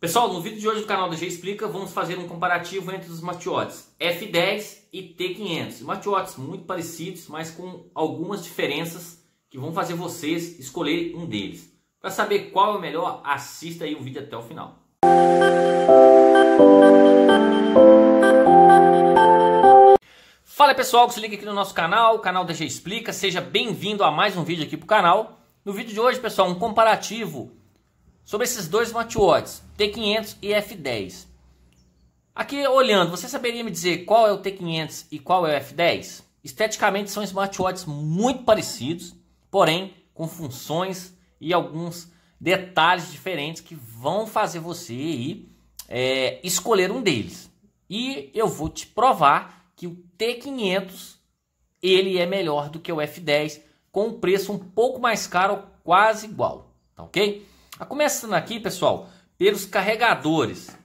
Pessoal, no vídeo de hoje do canal da G Explica, vamos fazer um comparativo entre os smartwatches F10 e T500. Smartwatches muito parecidos, mas com algumas diferenças que vão fazer vocês escolher um deles. Para saber qual é o melhor, assista aí o vídeo até o final. Fala pessoal, que se liga aqui no nosso canal, o canal da G Explica. Seja bem-vindo a mais um vídeo aqui para o canal. No vídeo de hoje, pessoal, um comparativo sobre esses dois smartwatches, T500 e F10. Aqui olhando, você saberia me dizer qual é o T500 e qual é o F10? Esteticamente são smartwatches muito parecidos, porém com funções e alguns detalhes diferentes que vão fazer você aí, é, escolher um deles. E eu vou te provar que o T500 ele é melhor do que o F10 com um preço um pouco mais caro, quase igual, tá ok? Ah, começando aqui, pessoal, pelos carregadores.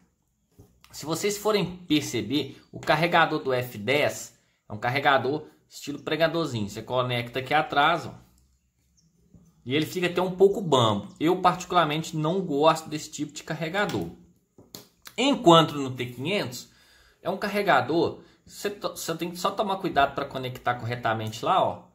Se vocês forem perceber, o carregador do F10 é um carregador estilo pregadorzinho. Você conecta aqui atrás, ó, e ele fica até um pouco bambo. Eu particularmente não gosto desse tipo de carregador. Enquanto no T500 é um carregador, você, você tem que só tomar cuidado para conectar corretamente lá, ó.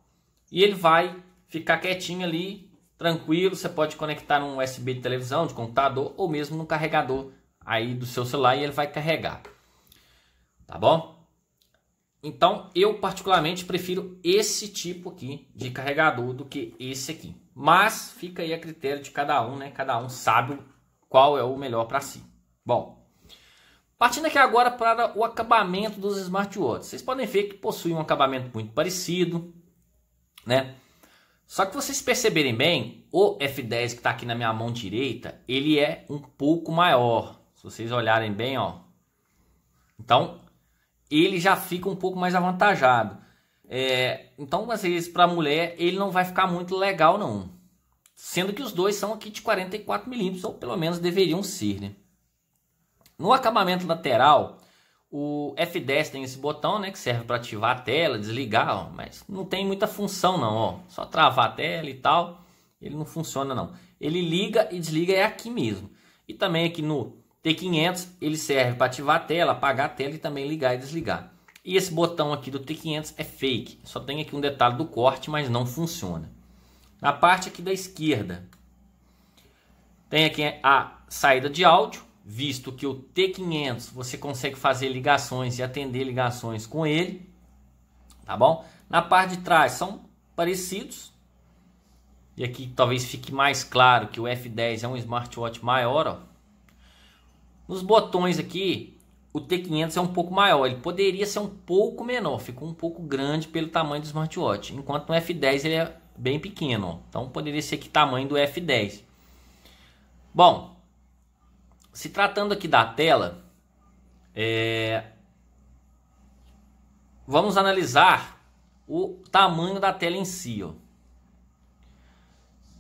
E ele vai ficar quietinho ali tranquilo, você pode conectar num USB de televisão, de computador ou mesmo no carregador aí do seu celular e ele vai carregar. Tá bom? Então, eu particularmente prefiro esse tipo aqui de carregador do que esse aqui. Mas fica aí a critério de cada um, né? Cada um sabe qual é o melhor para si. Bom, partindo aqui agora para o acabamento dos smartwatches. Vocês podem ver que possui um acabamento muito parecido, né? Só que vocês perceberem bem, o F10 que está aqui na minha mão direita, ele é um pouco maior. Se vocês olharem bem, ó. Então, ele já fica um pouco mais avantajado. É, então, às vezes, para a mulher, ele não vai ficar muito legal, não. Sendo que os dois são aqui de 44 milímetros, ou pelo menos deveriam ser, né? No acabamento lateral, o F10 tem esse botão, né, que serve para ativar a tela, desligar, ó, mas não tem muita função não, ó. Só travar a tela e tal, ele não funciona não. Ele liga e desliga é aqui mesmo. E também aqui no T500 ele serve para ativar a tela, apagar a tela e também ligar e desligar. E esse botão aqui do T500 é fake, só tem aqui um detalhe do corte, mas não funciona. Na parte aqui da esquerda tem aqui a saída de áudio, visto que o T500 você consegue fazer ligações e atender ligações com ele, tá bom? Na parte de trás são parecidos. E aqui talvez fique mais claro que o F10 é um smartwatch maior, ó. Nos botões aqui, o T500 é um pouco maior, ele poderia ser um pouco menor, ficou um pouco grande pelo tamanho do smartwatch, enquanto no F10 ele é bem pequeno, ó. então poderia ser que tamanho do F10. Bom, se tratando aqui da tela, é... vamos analisar o tamanho da tela em si. Ó.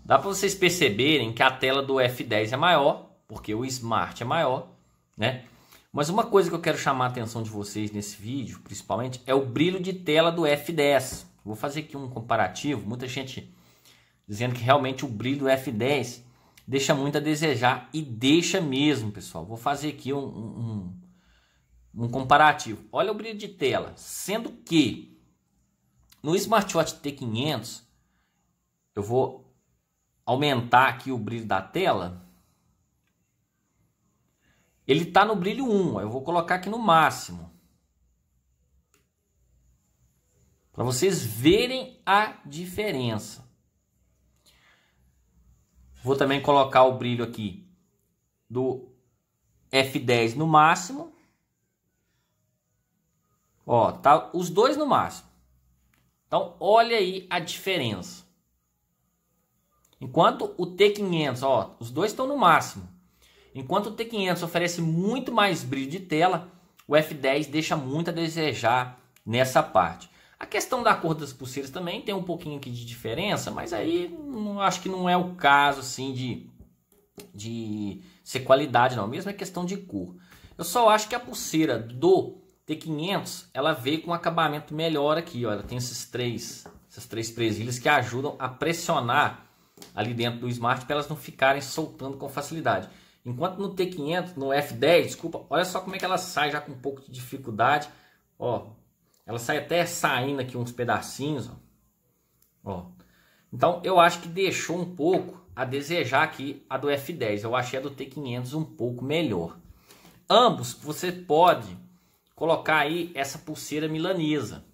Dá para vocês perceberem que a tela do F10 é maior, porque o Smart é maior, né? Mas uma coisa que eu quero chamar a atenção de vocês nesse vídeo, principalmente, é o brilho de tela do F10. Vou fazer aqui um comparativo. Muita gente dizendo que realmente o brilho do F10 deixa muito a desejar e deixa mesmo, pessoal. Vou fazer aqui um, um, um, comparativo. Olha o brilho de tela, sendo que no smartwatch T500 eu vou aumentar aqui o brilho da tela. Ele está no brilho 1, eu vou colocar aqui no máximo. Para vocês verem a diferença. Vou também colocar o brilho aqui do F10 no máximo. Ó, tá os dois no máximo. Então, olha aí a diferença. Enquanto o T500, ó, os dois estão no máximo. Enquanto o T500 oferece muito mais brilho de tela, o F10 deixa muito a desejar nessa parte. A questão da cor das pulseiras também tem um pouquinho aqui de diferença, mas aí não, acho que não é o caso assim de, de ser qualidade não, mesmo é questão de cor. Eu só acho que a pulseira do T500, ela veio com um acabamento melhor aqui, ó. ela tem esses três, essas três presilhas que ajudam a pressionar ali dentro do Smart para elas não ficarem soltando com facilidade. Enquanto no T500, no F10, desculpa, olha só como é que ela sai já com um pouco de dificuldade. Ó, ela sai até saindo aqui uns pedacinhos, ó. ó. Então eu acho que deixou um pouco a desejar aqui a do F10. Eu achei é a do T500 um pouco melhor. Ambos você pode colocar aí essa pulseira milanesa.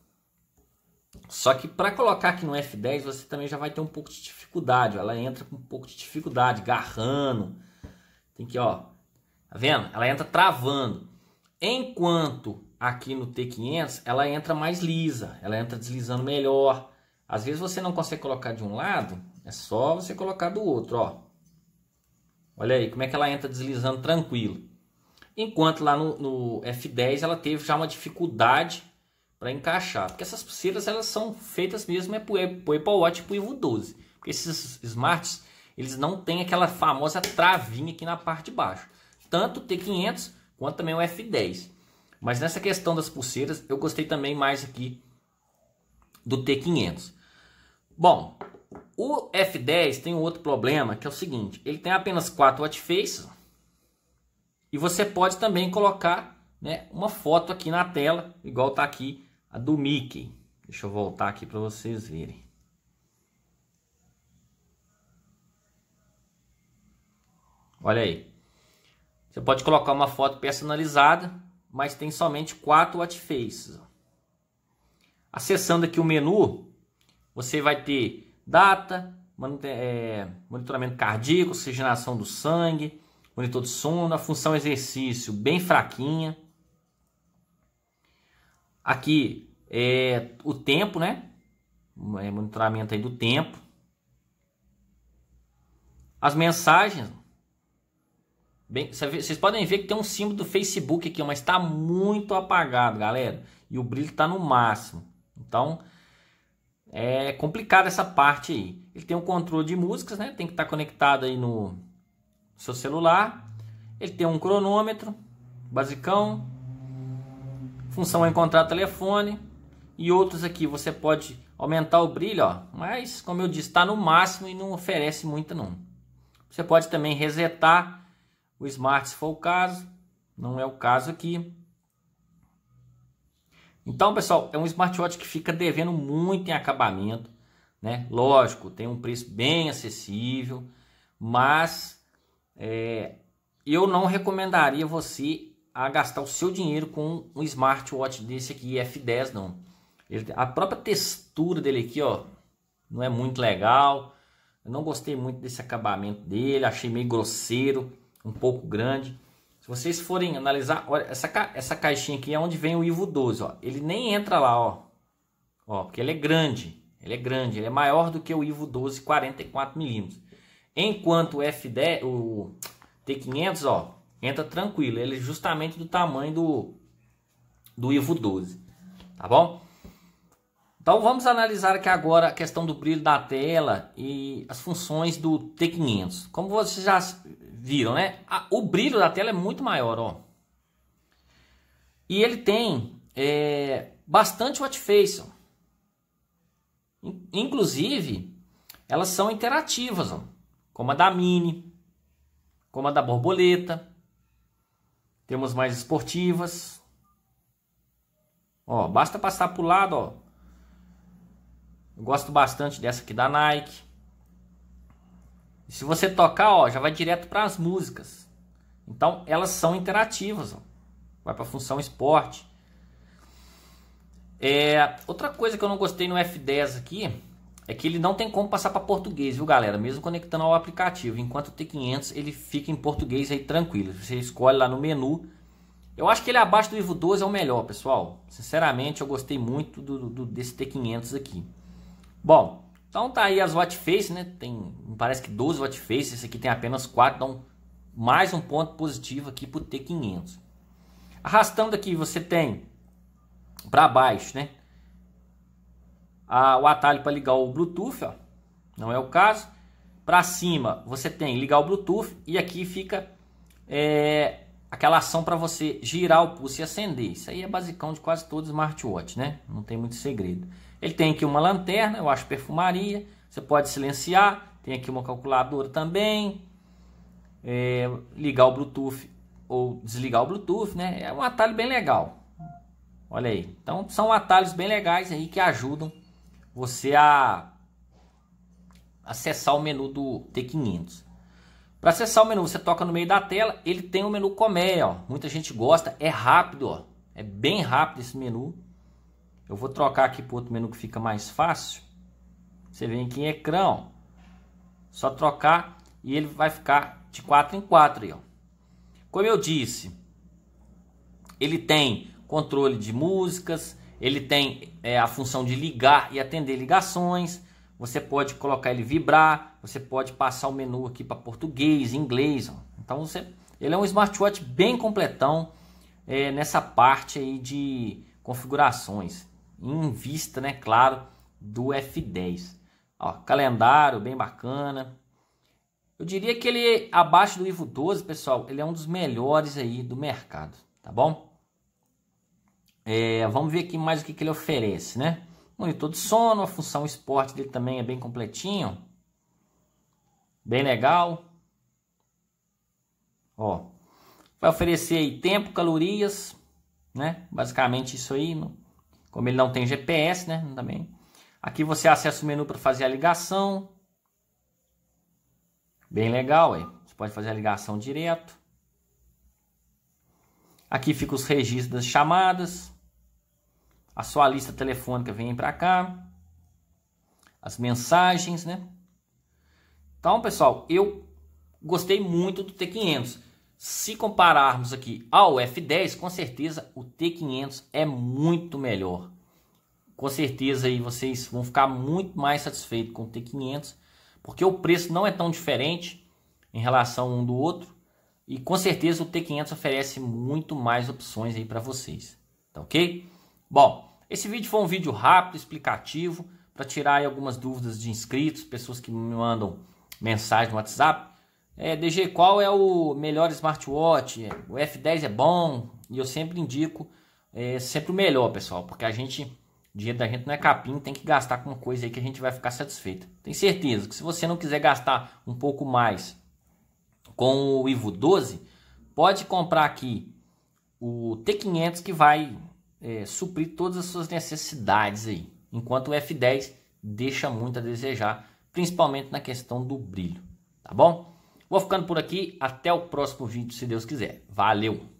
Só que para colocar aqui no F10 você também já vai ter um pouco de dificuldade. Ó. Ela entra com um pouco de dificuldade, garrando. Tem que, ó, tá vendo? Ela entra travando. Enquanto aqui no T500, ela entra mais lisa, ela entra deslizando melhor. Às vezes você não consegue colocar de um lado, é só você colocar do outro, ó. Olha aí como é que ela entra deslizando tranquilo. Enquanto lá no, no F10 ela teve já uma dificuldade para encaixar, porque essas pulseiras elas são feitas mesmo é para o é Apple Watch e Ivo 12. Porque esses smarts, eles não têm aquela famosa travinha aqui na parte de baixo. Tanto o T500 quanto também o F10. Mas nessa questão das pulseiras, eu gostei também mais aqui do T500. Bom, o F10 tem um outro problema, que é o seguinte, ele tem apenas quatro watch faces e você pode também colocar né, uma foto aqui na tela, igual está aqui a do Mickey. Deixa eu voltar aqui para vocês verem. Olha aí. Você pode colocar uma foto personalizada mas tem somente quatro faces. Acessando aqui o menu, você vai ter data, é, monitoramento cardíaco, oxigenação do sangue, monitor de sono, a função exercício bem fraquinha. Aqui é o tempo, né? É, monitoramento aí do tempo. As mensagens, Bem, vocês podem ver que tem um símbolo do Facebook aqui, mas está muito apagado, galera. E o brilho está no máximo. Então, é complicado essa parte aí. Ele tem um controle de músicas, né? Tem que estar tá conectado aí no seu celular. Ele tem um cronômetro, basicão. Função é encontrar telefone. E outros aqui você pode aumentar o brilho, ó. Mas, como eu disse, está no máximo e não oferece muito não. Você pode também resetar o Smart se for o caso, não é o caso aqui. Então, pessoal, é um smartwatch que fica devendo muito em acabamento, né? Lógico, tem um preço bem acessível, mas é, eu não recomendaria você a gastar o seu dinheiro com um smartwatch desse aqui, F10 não. Ele, a própria textura dele aqui, ó, não é muito legal. Eu não gostei muito desse acabamento dele, achei meio grosseiro um pouco grande. Se vocês forem analisar, olha, essa, ca essa caixinha aqui é onde vem o Ivo 12, ó. Ele nem entra lá, ó. Ó, porque ele é grande. Ele é grande, ele é maior do que o Ivo 12 44 mm. Enquanto o F10, o T500, ó, entra tranquilo. Ele é justamente do tamanho do do Ivo 12. Tá bom? Então vamos analisar aqui agora a questão do brilho da tela e as funções do T500. Como vocês já viram, né? O brilho da tela é muito maior, ó. E ele tem é, bastante face Inclusive, elas são interativas, ó. como a da Mini, como a da Borboleta. Temos mais esportivas. Ó, basta passar pro lado, ó. Eu gosto bastante dessa aqui da Nike. Se você tocar, ó, já vai direto para as músicas. Então elas são interativas. Ó. Vai para a função esporte. É, outra coisa que eu não gostei no F10 aqui é que ele não tem como passar para português, viu galera? Mesmo conectando ao aplicativo. Enquanto o T500 ele fica em português aí tranquilo. Você escolhe lá no menu. Eu acho que ele abaixo do Vivo 12 é o melhor, pessoal. Sinceramente, eu gostei muito do, do desse T500 aqui. Bom, então tá aí as watch face, né? Tem, me parece que 12 watch face, esse aqui tem apenas 4, então mais um ponto positivo aqui pro T500. Arrastando aqui, você tem para baixo, né? A, o atalho para ligar o Bluetooth, ó, não é o caso. Para cima, você tem ligar o Bluetooth e aqui fica é, aquela ação para você girar o pulso e acender. Isso aí é basicão de quase todo smartwatch, né? Não tem muito segredo. Ele tem aqui uma lanterna, eu acho perfumaria. Você pode silenciar. Tem aqui uma calculadora também. É, ligar o Bluetooth ou desligar o Bluetooth, né? É um atalho bem legal. Olha aí. Então são atalhos bem legais aí que ajudam você a acessar o menu do T500. Para acessar o menu, você toca no meio da tela, ele tem o menu colmeia, ó. Muita gente gosta, é rápido, ó. É bem rápido esse menu. Eu vou trocar aqui para outro menu que fica mais fácil. Você vem aqui em ecrã, ó. só trocar e ele vai ficar de 4 em 4. Aí, ó. Como eu disse, ele tem controle de músicas, ele tem é, a função de ligar e atender ligações. Você pode colocar ele vibrar, você pode passar o menu aqui para português, inglês. Ó. Então você, ele é um smartwatch bem completão é, nessa parte aí de configurações em vista, né, claro, do F10. Ó, calendário bem bacana. Eu diria que ele abaixo do Ivo 12, pessoal, ele é um dos melhores aí do mercado, tá bom? É, vamos ver aqui mais o que, que ele oferece, né? Monitor de sono, a função esporte dele também é bem completinho. Bem legal. Ó, vai oferecer aí tempo, calorias, né? Basicamente isso aí. Como ele não tem GPS, né? Também. Aqui você acessa o menu para fazer a ligação. Bem legal, aí. Você pode fazer a ligação direto. Aqui fica os registros das chamadas. A sua lista telefônica vem para cá. As mensagens, né? Então, pessoal, eu gostei muito do T500. Se compararmos aqui ao F10, com certeza o T500 é muito melhor. Com certeza aí vocês vão ficar muito mais satisfeitos com o T500, porque o preço não é tão diferente em relação um do outro. E com certeza o T500 oferece muito mais opções aí para vocês, tá ok? Bom, esse vídeo foi um vídeo rápido, explicativo, para tirar algumas dúvidas de inscritos, pessoas que me mandam mensagem no WhatsApp. É, DG, qual é o melhor smartwatch? O F10 é bom e eu sempre indico é, sempre o melhor, pessoal, porque a gente, o dinheiro da gente não é capim, tem que gastar com coisa aí que a gente vai ficar satisfeito. Tenho certeza que se você não quiser gastar um pouco mais com o Ivo 12, pode comprar aqui o T500 que vai é, suprir todas as suas necessidades aí, enquanto o F10 deixa muito a desejar, principalmente na questão do brilho, tá bom? Vou ficando por aqui. Até o próximo vídeo, se Deus quiser. Valeu!